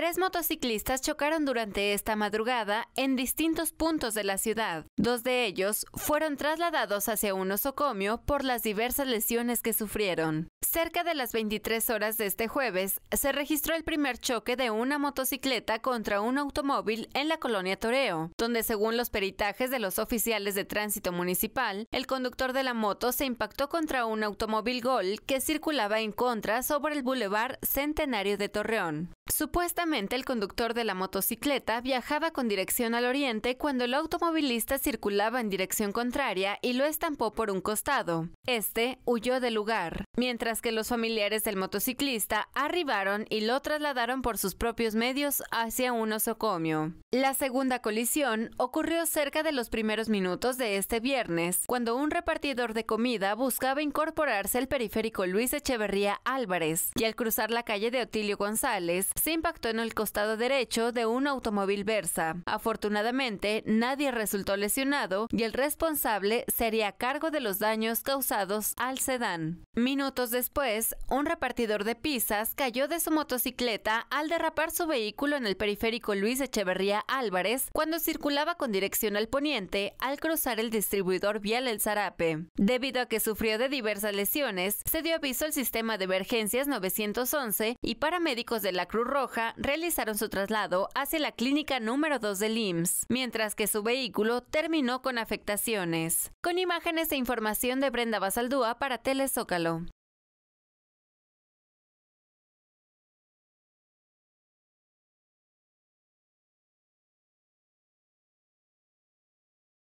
Tres motociclistas chocaron durante esta madrugada en distintos puntos de la ciudad. Dos de ellos fueron trasladados hacia un osocomio por las diversas lesiones que sufrieron. Cerca de las 23 horas de este jueves, se registró el primer choque de una motocicleta contra un automóvil en la colonia Toreo, donde según los peritajes de los oficiales de tránsito municipal, el conductor de la moto se impactó contra un automóvil Gol que circulaba en contra sobre el bulevar Centenario de Torreón. Supuestamente el conductor de la motocicleta viajaba con dirección al oriente cuando el automovilista circulaba en dirección contraria y lo estampó por un costado. Este huyó del lugar, mientras que los familiares del motociclista arribaron y lo trasladaron por sus propios medios hacia un osocomio. La segunda colisión ocurrió cerca de los primeros minutos de este viernes, cuando un repartidor de comida buscaba incorporarse al periférico Luis Echeverría Álvarez y al cruzar la calle de Otilio González se impactó en el costado derecho de un automóvil Versa. Afortunadamente, nadie resultó lesionado y el responsable sería a cargo de los daños causados al sedán. Minutos después, un repartidor de pizzas cayó de su motocicleta al derrapar su vehículo en el periférico Luis Echeverría Álvarez cuando circulaba con dirección al poniente al cruzar el distribuidor vial El Zarape. Debido a que sufrió de diversas lesiones, se dio aviso al sistema de emergencias 911 y paramédicos de la Cruz Roja realizaron su traslado hacia la clínica número 2 de IMSS, mientras que su vehículo terminó con afectaciones. Con imágenes e información de Brenda Basaldúa para Telezócalo.